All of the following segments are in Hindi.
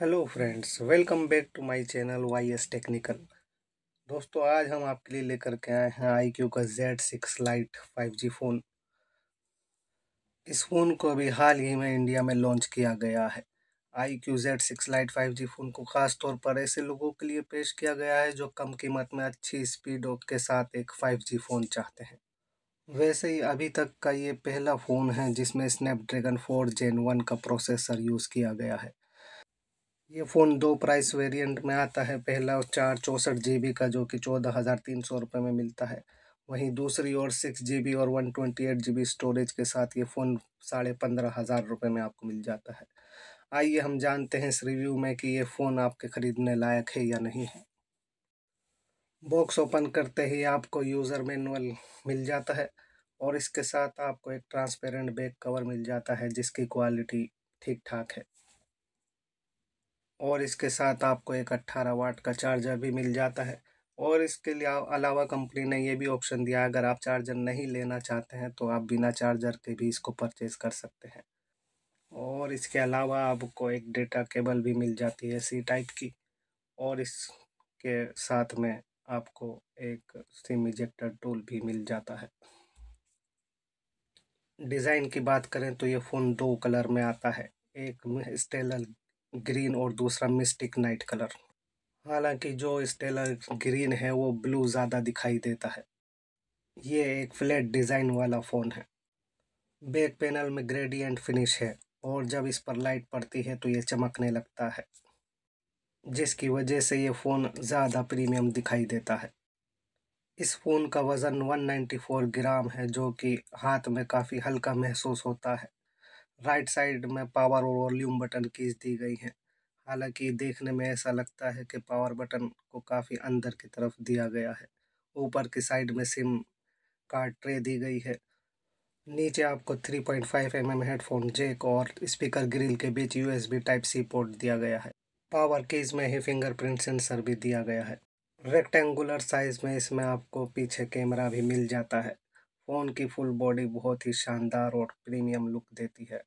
hello friends welcome back to my channel Y S technical दोस्तों आज हम आपके लिए लेकर के आए हैं आई क्यू का Z six lite five G phone इस फ़ोन को अभी हाल ही में इंडिया में लॉन्च किया गया है iQOO Z six lite five G phone को ख़ास तौर पर ऐसे लोगों के लिए पेश किया गया है जो कम कीमत में अच्छी स्पीड के साथ एक फाइव जी फ़ोन चाहते हैं वैसे ही अभी तक का ये पहला फ़ोन है जिसमें स्नैपड्रैगन फोर जेन वन का प्रोसेसर यूज़ किया गया है ये फ़ोन दो प्राइस वेरिएंट में आता है पहला चार चौंसठ जी बी का जो कि चौदह हज़ार तीन सौ रुपये में मिलता है वहीं दूसरी ओर सिक्स जी बी और one twenty eight G B storage के साथ ये फ़ोन साढ़े पंद्रह हज़ार रुपये में आपको मिल जाता है आइए हम जानते हैं इस रिव्यू में कि ये फ़ोन आपके ख़रीदने लायक है या नहीं है बॉक्स ओपन करते ही आपको यूज़र मैनुअल मिल जाता है और इसके साथ आपको एक ट्रांसपेरेंट बैक कवर मिल जाता है जिसकी क्वालिटी ठीक ठाक है और इसके साथ आपको एक अट्ठारह वाट का चार्जर भी मिल जाता है और इसके अलावा कंपनी ने यह भी ऑप्शन दिया अगर आप चार्जर नहीं लेना चाहते हैं तो आप बिना चार्जर के भी इसको परचेज़ कर सकते हैं और इसके अलावा आपको एक डेटा केबल भी मिल जाती है सी टाइप की और इसके साथ में आपको एक सिम इजेक्टर टूल भी मिल जाता है डिज़ाइन की बात करें तो ये फ़ोन दो कलर में आता है एक स्टेलर ग्रीन और दूसरा मिस्टिक नाइट कलर हालांकि जो स्टेलर ग्रीन है वो ब्लू ज़्यादा दिखाई देता है ये एक फ्लैट डिज़ाइन वाला फ़ोन है बैक पैनल में ग्रेडियंट फिनिश है और जब इस पर लाइट पड़ती है तो ये चमकने लगता है जिसकी वजह से ये फ़ोन ज़्यादा प्रीमियम दिखाई देता है इस फ़ोन का वज़न 194 ग्राम है जो कि हाथ में काफ़ी हल्का महसूस होता है राइट साइड में पावर और वॉल्यूम बटन कीज दी गई हैं हालांकि देखने में ऐसा लगता है कि पावर बटन को काफ़ी अंदर की तरफ दिया गया है ऊपर की साइड में सिम कार्ड ट्रे दी गई है नीचे आपको 3.5 पॉइंट mm हेडफोन जेक और स्पीकर ग्रिल के बीच यू टाइप सी पोर्ट दिया गया है पावर कीज में ही फिंगरप्रिंट सेंसर भी दिया गया है रेक्टेंगुलर साइज़ में इसमें आपको पीछे कैमरा भी मिल जाता है की फुल बॉडी बहुत ही शानदार और प्रीमियम लुक देती है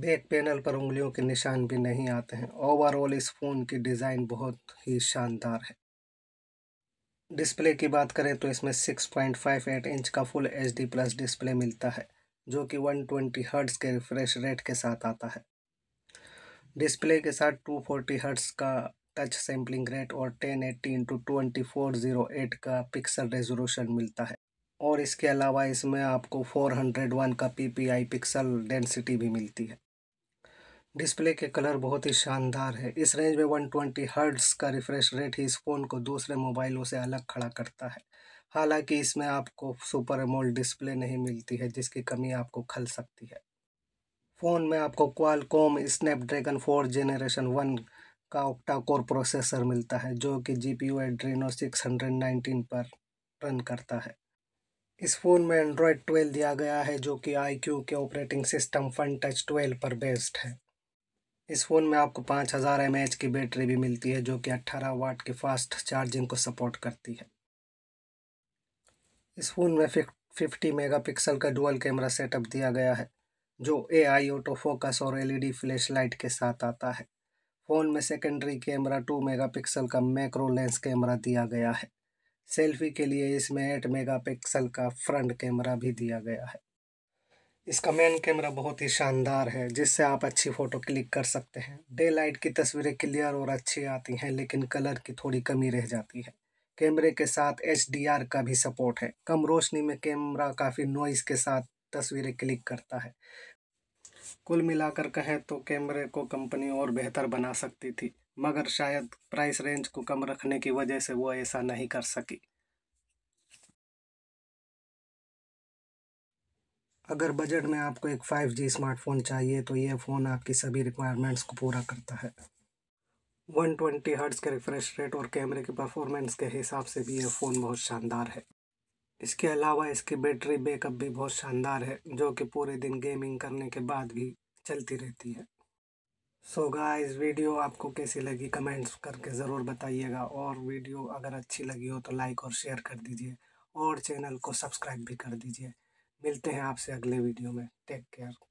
बैक पैनल पर उंगलियों के निशान भी नहीं आते हैं ओवरऑल इस फ़ोन की डिज़ाइन बहुत ही शानदार है डिस्प्ले की बात करें तो इसमें 6.58 इंच का फुल एच प्लस डिस्प्ले मिलता है जो कि 120 ट्वेंटी के रिफ्रेश रेट के साथ आता है डिस्प्ले के साथ 240 फोर्टी हर्ट्स का टच सैम्पलिंग रेट और 1080 एट्टी इंटू का पिक्सल रेजोल्यूशन मिलता है और इसके अलावा इसमें आपको 401 का आई पिक्सल डेंसिटी भी मिलती है डिस्प्ले के कलर बहुत ही शानदार है इस रेंज में 120 ट्वेंटी हर्ट्स का रिफ्रेश रेट ही इस फ़ोन को दूसरे मोबाइलों से अलग खड़ा करता है हालांकि इसमें आपको सुपर एमोल्ड डिस्प्ले नहीं मिलती है जिसकी कमी आपको खल सकती है फ़ोन में आपको Qualcomm Snapdragon four generation one का ऑक्टा कोर प्रोसेसर मिलता है जो कि G P U Adreno six hundred nineteen पर रन करता है इस फ़ोन में एंड्रॉयड 12 दिया गया है जो कि आई के ऑपरेटिंग सिस्टम फन टच 12 पर बेस्ड है इस फ़ोन में आपको 5000 हज़ार की बैटरी भी मिलती है जो कि 18 वाट की फास्ट चार्जिंग को सपोर्ट करती है इस फ़ोन में 50 मेगापिक्सल का डुअल कैमरा सेटअप दिया गया है जो ए आई ऑटो फोकस और एलईडी फ्लैशलाइट e के साथ आता है फ़ोन में सेकेंडरी कैमरा मेगा पिक्सल का मैक्रो लेंस कैमरा दिया गया है सेल्फी के लिए इसमें एट मेगापिक्सल का फ्रंट कैमरा भी दिया गया है इसका मेन कैमरा बहुत ही शानदार है जिससे आप अच्छी फ़ोटो क्लिक कर सकते हैं डे लाइट की तस्वीरें क्लियर और अच्छी आती हैं लेकिन कलर की थोड़ी कमी रह जाती है कैमरे के साथ एच का भी सपोर्ट है कम रोशनी में कैमरा काफ़ी नॉइज़ के साथ तस्वीरें क्लिक करता है कुल मिलाकर कहें तो कैमरे को कंपनी और बेहतर बना सकती थी मगर शायद प्राइस रेंज को कम रखने की वजह से वो ऐसा नहीं कर सकी अगर बजट में आपको एक 5G स्मार्टफोन चाहिए तो ये फ़ोन आपकी सभी रिक्वायरमेंट्स को पूरा करता है 120 ट्वेंटी के रिफ़्रेश रेट और कैमरे की परफॉर्मेंस के हिसाब से भी ये फ़ोन बहुत शानदार है इसके अलावा इसकी बैटरी बैकअप भी बहुत शानदार है जो कि पूरे दिन गेमिंग करने के बाद भी चलती रहती है सो so गाइस वीडियो आपको कैसी लगी कमेंट्स करके ज़रूर बताइएगा और वीडियो अगर अच्छी लगी हो तो लाइक और शेयर कर दीजिए और चैनल को सब्सक्राइब भी कर दीजिए मिलते हैं आपसे अगले वीडियो में टेक केयर